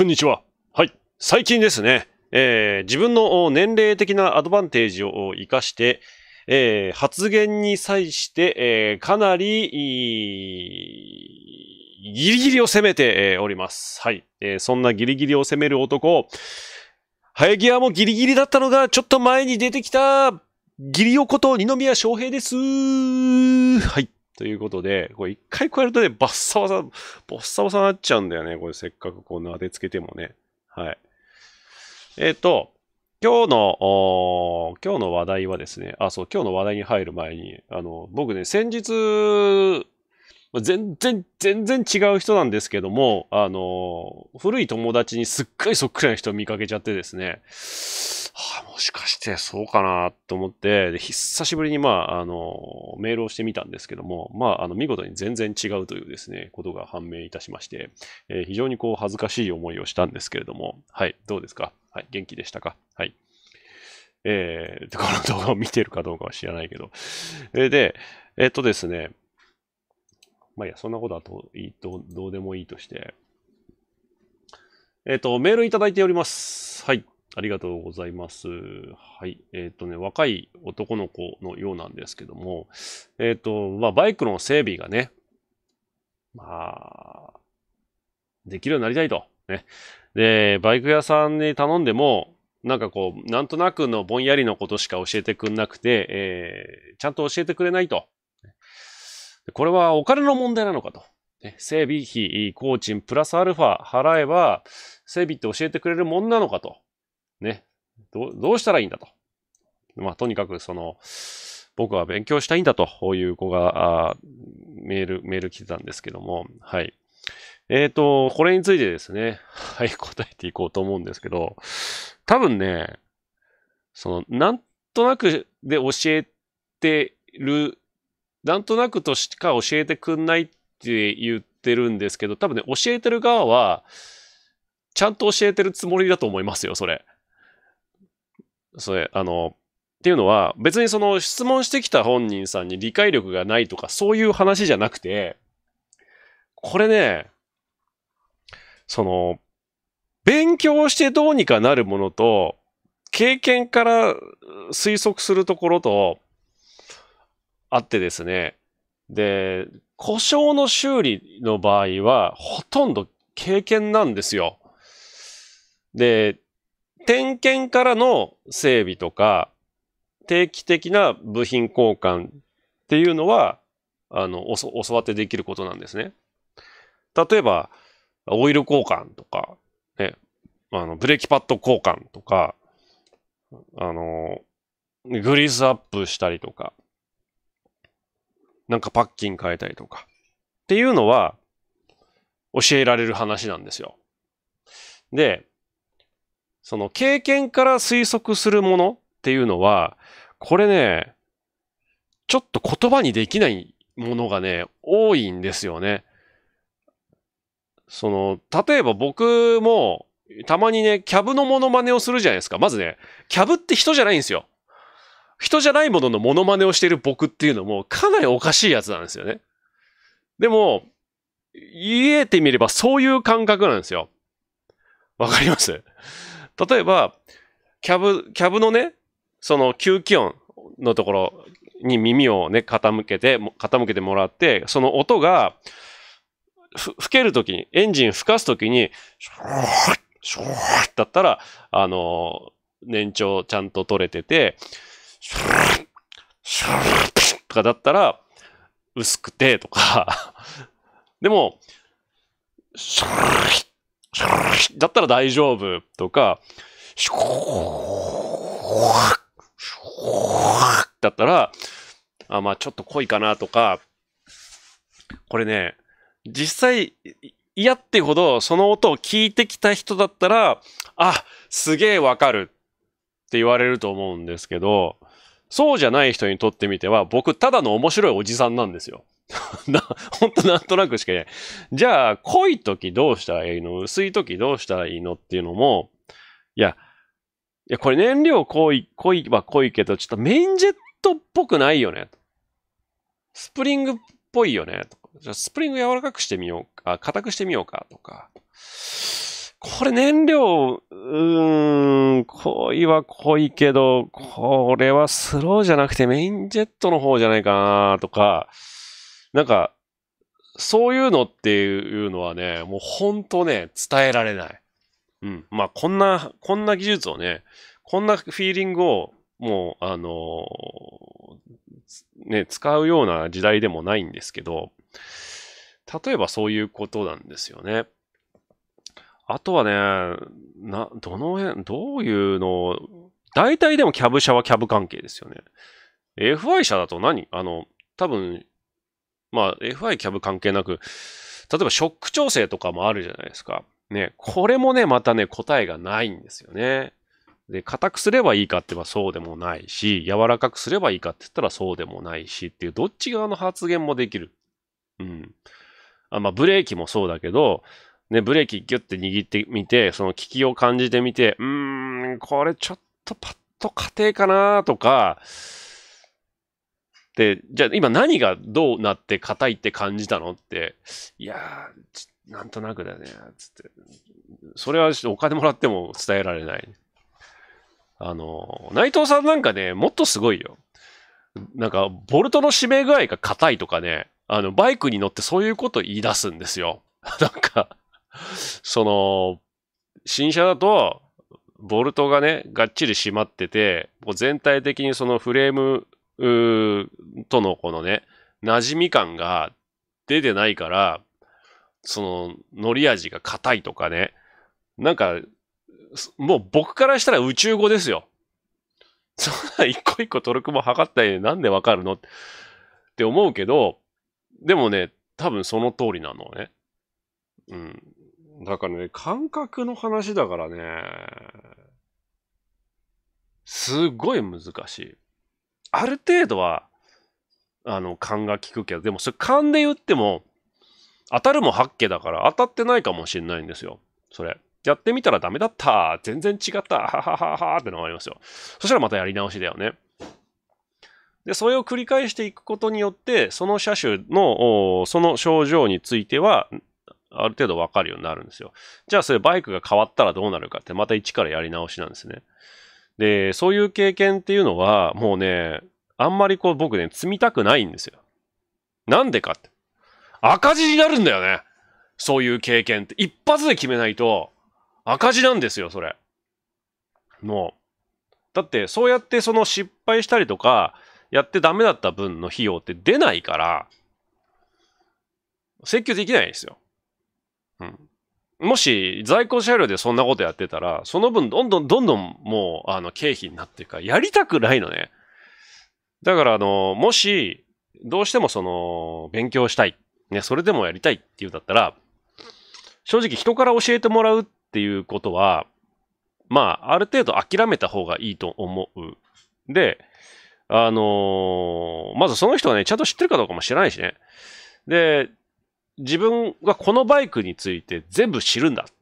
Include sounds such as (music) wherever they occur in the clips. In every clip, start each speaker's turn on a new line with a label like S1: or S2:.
S1: こんにちは。はい。最近ですね、えー、自分の年齢的なアドバンテージを活かして、えー、発言に際して、えー、かなり、ギリギリを攻めて、えおります。はい、えそんなギリギリを攻める男、生え際もギリギリだったのが、ちょっと前に出てきた、ギリ男こと二宮翔平です。はい。ということで、これ一回加えるとね、バッサバサ、ボッサバサになっちゃうんだよね。これせっかくこう撫でつけてもね。はい。えっ、ー、と、今日の、今日の話題はですね、あ、そう、今日の話題に入る前に、あの、僕ね、先日、全然、全然違う人なんですけども、あの、古い友達にすっごいそっくりな人を見かけちゃってですね、はあ、もしかしてそうかなと思って、久しぶりにまあ、あの、メールをしてみたんですけども、まあ、あの、見事に全然違うというですね、ことが判明いたしまして、えー、非常にこう、恥ずかしい思いをしたんですけれども、はい、どうですかはい、元気でしたかはい。えー、この動画を見てるかどうかは知らないけど。で、えっとですね、まあいいや、そんなことはとどどうでもいいとして。えっ、ー、と、メールいただいております。はい。ありがとうございます。はい。えっ、ー、とね、若い男の子のようなんですけども、えっ、ー、と、まあ、バイクの整備がね、まあ、できるようになりたいと。ね。で、バイク屋さんに頼んでも、なんかこう、なんとなくのぼんやりのことしか教えてくんなくて、えー、ちゃんと教えてくれないと。これはお金の問題なのかと。ね、整備費、工賃、プラスアルファ払えば、整備って教えてくれるもんなのかと。ね。どどうしたらいいんだと。まあ、とにかく、その、僕は勉強したいんだという子が、メール、メール来てたんですけども、はい。えっ、ー、と、これについてですね、はい、答えていこうと思うんですけど、多分ね、その、なんとなくで教えてるなんとなくとしか教えてくんないって言ってるんですけど、多分ね、教えてる側は、ちゃんと教えてるつもりだと思いますよ、それ。それ、あの、っていうのは、別にその質問してきた本人さんに理解力がないとか、そういう話じゃなくて、これね、その、勉強してどうにかなるものと、経験から推測するところと、あってですね、で、故障の修理の場合は、ほとんど経験なんですよ。で、点検からの整備とか、定期的な部品交換っていうのは、あの、教わってできることなんですね。例えば、オイル交換とか、ね、あの、ブレーキパッド交換とか、あの、グリースアップしたりとか、なんかパッキン変えたりとか。っていうのは、教えられる話なんですよ。で、その経験から推測するものっていうのは、これね、ちょっと言葉にできないものがね、多いんですよね。その、例えば僕も、たまにね、キャブのモノマネをするじゃないですか。まずね、キャブって人じゃないんですよ。人じゃないもののモノマネをしている僕っていうのもかなりおかしいやつなんですよね。でも、言えてみればそういう感覚なんですよ。わかります例えば、キャブ、キャブのね、その吸気音のところに耳をね、傾けて、傾けてもらって、その音が、吹けるときに、エンジン吹かすときに、シューッ、シューッだったら、あの、年長ちゃんと取れてて、シュルシュルとかだったら、薄くてとか (laughs) でも、シュルシュルだったら大丈夫とか、シューシューだったら、あ、まあちょっと濃いかなとか、これね、実際、嫌ってほどその音を聞いてきた人だったら、あ、すげえわかるって言われると思うんですけど、そうじゃない人にとってみては、僕、ただの面白いおじさんなんですよ。(laughs) な、ほんとなんとなくしかいない。じゃあ、濃い時どうしたらいいの薄い時どうしたらいいのっていうのも、いや、いや、これ燃料濃い、濃いは濃いけど、ちょっとメインジェットっぽくないよね。スプリングっぽいよね。じゃあ、スプリング柔らかくしてみようか、あ、硬くしてみようか、とか。これ燃料、うーん、濃恋は濃いけど、これはスローじゃなくてメインジェットの方じゃないかなとか、なんか、そういうのっていうのはね、もう本当ね、伝えられない。うん。まあ、こんな、こんな技術をね、こんなフィーリングを、もう、あのー、ね、使うような時代でもないんですけど、例えばそういうことなんですよね。あとはね、な、どの辺、どういうの、大体でもキャブ社はキャブ関係ですよね。FI 社だと何あの、多分、まあ FI キャブ関係なく、例えばショック調整とかもあるじゃないですか。ね、これもね、またね、答えがないんですよね。で、硬くすればいいかって言えばそうでもないし、柔らかくすればいいかって言ったらそうでもないしっていう、どっち側の発言もできる。うん。あまあ、ブレーキもそうだけど、ね、ブレーキギュッて握ってみて、その効きを感じてみて、うーん、これちょっとパッと家庭かなとか、で、じゃあ今何がどうなって硬いって感じたのって、いやー、なんとなくだね、つって。それはお金もらっても伝えられない。あの、内藤さんなんかね、もっとすごいよ。なんか、ボルトの締め具合が硬いとかね、あの、バイクに乗ってそういうこと言い出すんですよ。(laughs) なんか、(laughs) その、新車だと、ボルトがね、がっちり締まってて、う全体的にそのフレームとのこのね、馴染み感が出てないから、その、乗り味が硬いとかね。なんか、もう僕からしたら宇宙語ですよ。(laughs) そんな一個一個トルクも測ったりなんでわかるのって思うけど、でもね、多分その通りなのね。うん。だからね、感覚の話だからね、すごい難しい。ある程度は、あの、勘が効くけど、でもそれ勘で言っても、当たるも八家だから当たってないかもしれないんですよ。それ。やってみたらダメだった全然違ったははははってのがありますよ。そしたらまたやり直しだよね。で、それを繰り返していくことによって、その車種の、その症状については、ある程度わかるようになるんですよ。じゃあそれバイクが変わったらどうなるかってまた一からやり直しなんですね。で、そういう経験っていうのはもうね、あんまりこう僕ね、積みたくないんですよ。なんでかって。赤字になるんだよね。そういう経験って。一発で決めないと赤字なんですよ、それ。もう。だってそうやってその失敗したりとか、やってダメだった分の費用って出ないから、請求できないんですよ。うん。もし在庫車両でそんなことやってたら、その分どんどんどんどんもう、あの、経費になってから、やりたくないのね。だから、あの、もし、どうしてもその、勉強したい。ね、それでもやりたいっていうんだったら、正直人から教えてもらうっていうことは、まあ、ある程度諦めた方がいいと思う。で、あのー、まずその人はね、ちゃんと知ってるかどうかも知らないしね。で、自分がこのバイクについて全部知るんだっ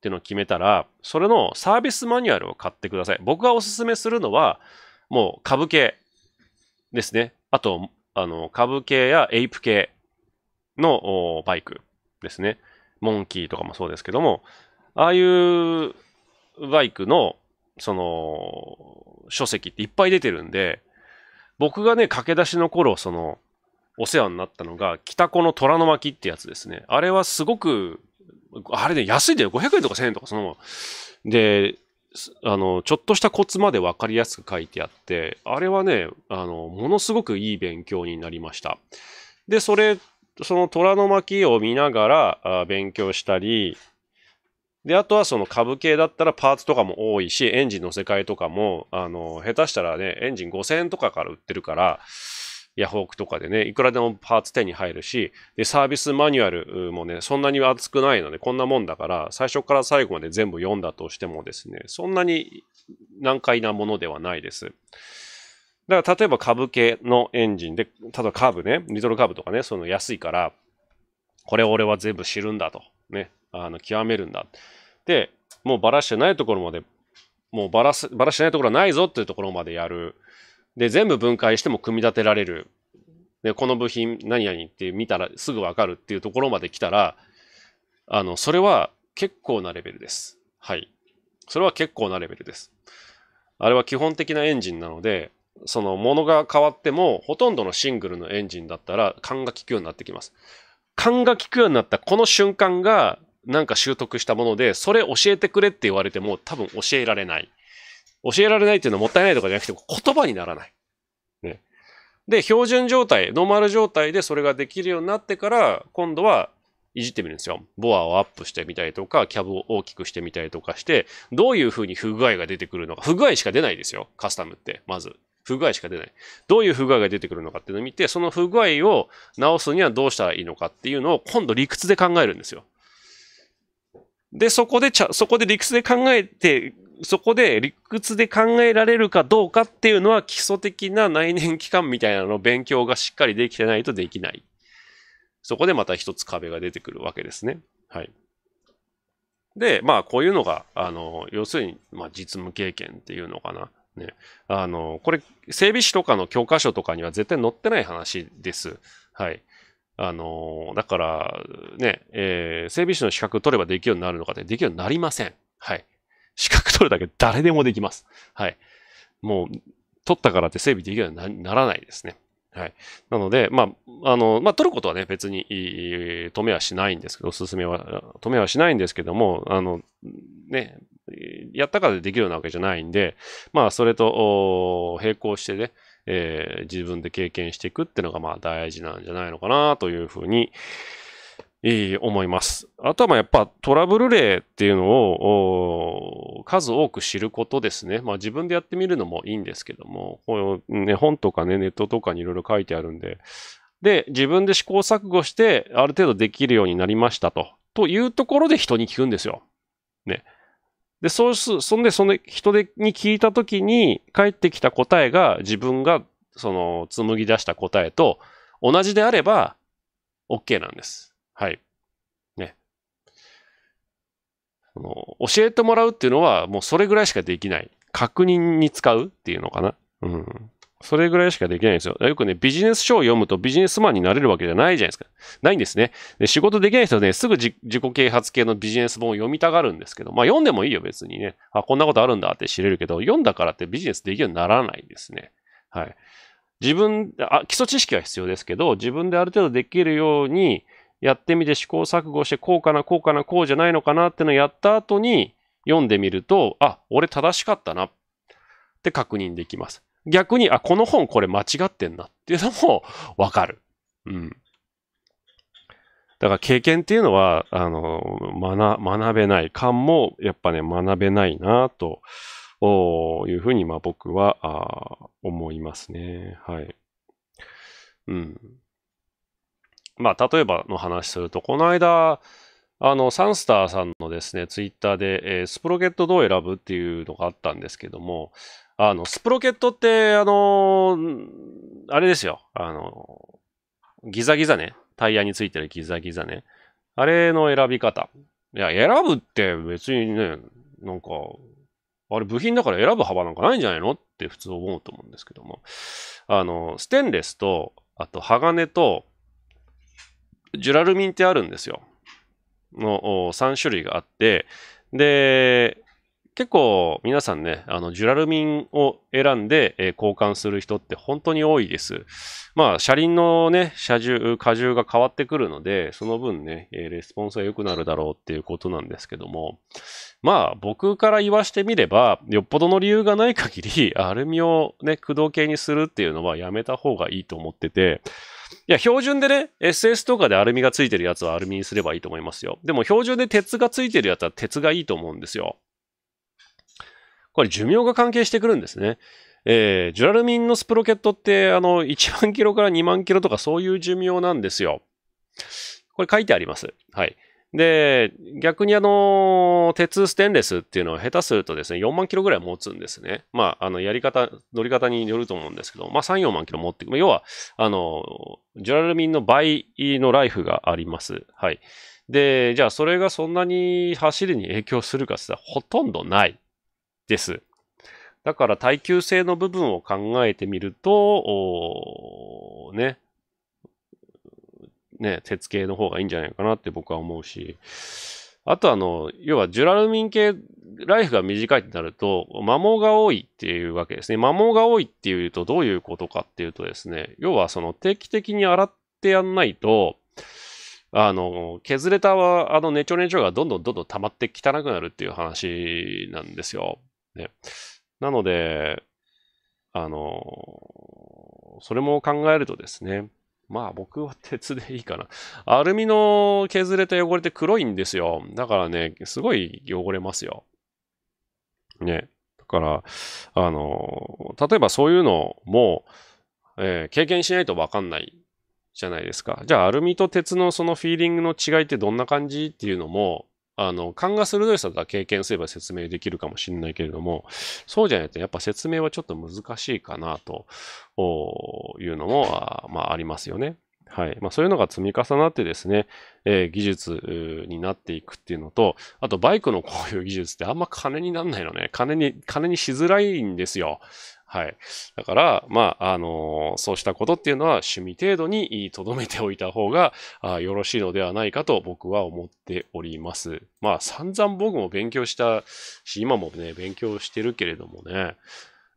S1: てのを決めたら、それのサービスマニュアルを買ってください。僕がおすすめするのは、もう株系ですね。あと、あの、株系やエイプ系のバイクですね。モンキーとかもそうですけども、ああいうバイクの、その、書籍っていっぱい出てるんで、僕がね、駆け出しの頃、その、お世話になったのが、北子の虎の巻ってやつですね。あれはすごく、あれね、安いんだよ。500円とか1000円とか、その、で、あの、ちょっとしたコツまで分かりやすく書いてあって、あれはね、あの、ものすごくいい勉強になりました。で、それ、その虎の巻を見ながら勉強したり、で、あとはその株系だったらパーツとかも多いし、エンジンの世界とかも、あの、下手したらね、エンジン5000円とかから売ってるから、ヤフオクとかでね、いくらでもパーツ手に入るし、で、サービスマニュアルもね、そんなに厚くないので、こんなもんだから、最初から最後まで全部読んだとしてもですね、そんなに難解なものではないです。だから、例えば株系のエンジンで、ただカーブね、リトルカーブとかね、その安いから、これ俺は全部知るんだと。ね、あの、極めるんだ。で、もうばらしてないところまで、もうバラす、ばらしてないところはないぞっていうところまでやる。で、全部分解しても組み立てられる。で、この部品何々って見たらすぐわかるっていうところまで来たら、あの、それは結構なレベルです。はい。それは結構なレベルです。あれは基本的なエンジンなので、そのものが変わっても、ほとんどのシングルのエンジンだったら、勘が効くようになってきます。勘が効くようになったこの瞬間が、なんか習得したもので、それ教えてくれって言われても、多分教えられない。教えられないっていうのはもったいないとかじゃなくて、言葉にならない。ね。で、標準状態、ノーマル状態でそれができるようになってから、今度はいじってみるんですよ。ボアをアップしてみたりとか、キャブを大きくしてみたりとかして、どういうふうに不具合が出てくるのか。不具合しか出ないですよ。カスタムって、まず。不具合しか出ない。どういう不具合が出てくるのかっていうのを見て、その不具合を直すにはどうしたらいいのかっていうのを今度理屈で考えるんですよ。で、そこでちゃ、そこで理屈で考えて、そこで理屈で考えられるかどうかっていうのは基礎的な内燃機関みたいなの勉強がしっかりできてないとできない。そこでまた一つ壁が出てくるわけですね。はい。で、まあこういうのが、あの、要するに、まあ実務経験っていうのかな。ね。あの、これ、整備士とかの教科書とかには絶対載ってない話です。はい。あのー、だから、ね、えー、整備士の資格取ればできるようになるのかってできるようになりません。はい。資格取るだけ誰でもできます。はい。もう、取ったからって整備できるようにならないですね。はい。なので、まあ、あの、まあ、取ることはね、別に止めはしないんですけど、おすすめは、止めはしないんですけども、あの、ね、やったからでできるようなわけじゃないんで、まあ、それと並行してね、えー、自分で経験していくっていうのがまあ大事なんじゃないのかなというふうに、えー、思います。あとはまあやっぱトラブル例っていうのを数多く知ることですね。まあ自分でやってみるのもいいんですけども、ね、本とかね、ネットとかにいろいろ書いてあるんで、で、自分で試行錯誤して、ある程度できるようになりましたと。というところで人に聞くんですよ。ね。で、そうす、そんで、その人でに聞いたときに、返ってきた答えが自分が、その、紡ぎ出した答えと同じであれば、OK なんです。はい。ね。あの教えてもらうっていうのは、もうそれぐらいしかできない。確認に使うっていうのかな。うん。それぐらいしかできないんですよ。よくね、ビジネス書を読むとビジネスマンになれるわけじゃないじゃないですか。ないんですね。で仕事できない人はね、すぐ自己啓発系のビジネス本を読みたがるんですけど、まあ読んでもいいよ、別にね。あ、こんなことあるんだって知れるけど、読んだからってビジネスできるようにならないんですね。はい。自分あ、基礎知識は必要ですけど、自分である程度できるようにやってみて試行錯誤して、こうかな、こうかな、こうじゃないのかなってのをやった後に読んでみると、あ、俺正しかったなって確認できます。逆に、あ、この本これ間違ってんなっていうのも (laughs) わかる。うん。だから経験っていうのは、あの、学べない。感もやっぱね、学べないなというふうに、まあ僕はあ思いますね。はい。うん。まあ、例えばの話すると、この間、あの、サンスターさんのですね、ツイッターで、えー、スプロケットどう選ぶっていうのがあったんですけども、あの、スプロケットって、あのー、あれですよ。あのギザギザね。タイヤについてるギザギザね。あれの選び方。いや、選ぶって別にね、なんか、あれ部品だから選ぶ幅なんかないんじゃないのって普通思うと思うんですけども。あの、ステンレスと、あと鋼と、ジュラルミンってあるんですよ。の3種類があって、で、結構皆さんね、あの、ジュラルミンを選んで、えー、交換する人って本当に多いです。まあ、車輪のね、車重、荷重が変わってくるので、その分ね、えー、レスポンスが良くなるだろうっていうことなんですけども、まあ、僕から言わしてみれば、よっぽどの理由がない限り、(laughs) アルミをね、駆動系にするっていうのはやめた方がいいと思ってて、いや、標準でね、SS とかでアルミがついてるやつはアルミにすればいいと思いますよ。でも、標準で鉄がついてるやつは鉄がいいと思うんですよ。これ寿命が関係してくるんですね。えー、ジュラルミンのスプロケットって、あの、1万キロから2万キロとかそういう寿命なんですよ。これ書いてあります。はい。で、逆にあの、鉄ステンレスっていうのは下手するとですね、4万キロぐらい持つんですね。まあ、あの、やり方、乗り方によると思うんですけど、まあ、3、4万キロ持って、要は、あの、ジュラルミンの倍のライフがあります。はい。で、じゃあそれがそんなに走りに影響するかって言ったらほとんどない。です。だから耐久性の部分を考えてみると、ね、ね、鉄系の方がいいんじゃないかなって僕は思うし、あとあの、要はジュラルミン系、ライフが短いってなると、摩耗が多いっていうわけですね。摩耗が多いっていうとどういうことかっていうとですね、要はその定期的に洗ってやんないと、あの、削れたあのネチョネチョがどんどんどんどん溜まって汚くなるっていう話なんですよ。ね。なので、あの、それも考えるとですね、まあ僕は鉄でいいかな。アルミの削れた汚れって黒いんですよ。だからね、すごい汚れますよ。ね。だから、あの、例えばそういうのも、えー、経験しないとわかんないじゃないですか。じゃあアルミと鉄のそのフィーリングの違いってどんな感じっていうのも、あの、勘が鋭い人が経験すれば説明できるかもしれないけれども、そうじゃないとやっぱ説明はちょっと難しいかなというのも、まあありますよね。はい。まあそういうのが積み重なってですね、えー、技術になっていくっていうのと、あとバイクのこういう技術ってあんま金になんないのね。金に、金にしづらいんですよ。はい。だから、まあ、あのー、そうしたことっていうのは趣味程度に留めておいた方があよろしいのではないかと僕は思っております。まあ、散々僕も勉強したし、今もね、勉強してるけれどもね、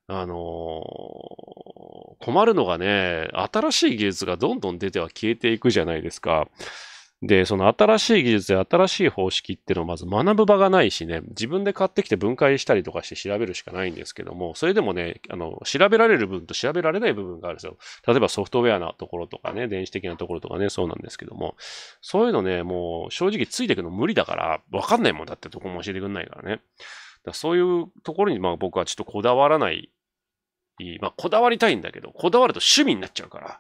S1: あのー、困るのがね、新しい技術がどんどん出ては消えていくじゃないですか。で、その新しい技術や新しい方式っていうのをまず学ぶ場がないしね、自分で買ってきて分解したりとかして調べるしかないんですけども、それでもね、あの、調べられる部分と調べられない部分があるんですよ。例えばソフトウェアなところとかね、電子的なところとかね、そうなんですけども、そういうのね、もう正直ついていくの無理だから、わかんないもんだってとこも教えてくんないからね。だそういうところにまあ僕はちょっとこだわらない、まあこだわりたいんだけど、こだわると趣味になっちゃうから、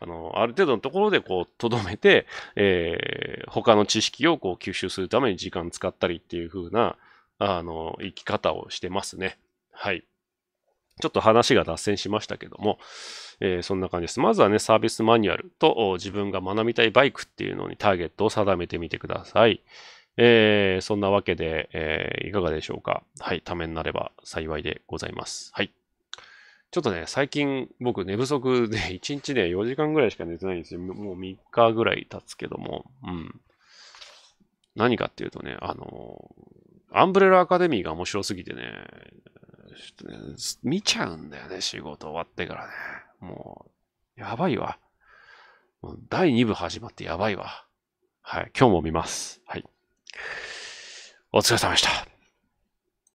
S1: あの、ある程度のところでこう、とどめて、えー、他の知識をこう吸収するために時間使ったりっていう風な、あの、生き方をしてますね。はい。ちょっと話が脱線しましたけども、えー、そんな感じです。まずはね、サービスマニュアルと自分が学びたいバイクっていうのにターゲットを定めてみてください。えー、そんなわけで、えー、いかがでしょうか。はい、ためになれば幸いでございます。はい。ちょっとね、最近僕寝不足で1 (laughs) 日で4時間ぐらいしか寝てないんですよ。もう3日ぐらい経つけども。うん。何かっていうとね、あの、アンブレラアカデミーが面白すぎてね、ちょっとね、見ちゃうんだよね、仕事終わってからね。もう、やばいわ。第2部始まってやばいわ。はい、今日も見ます。はい。お疲れ様でした。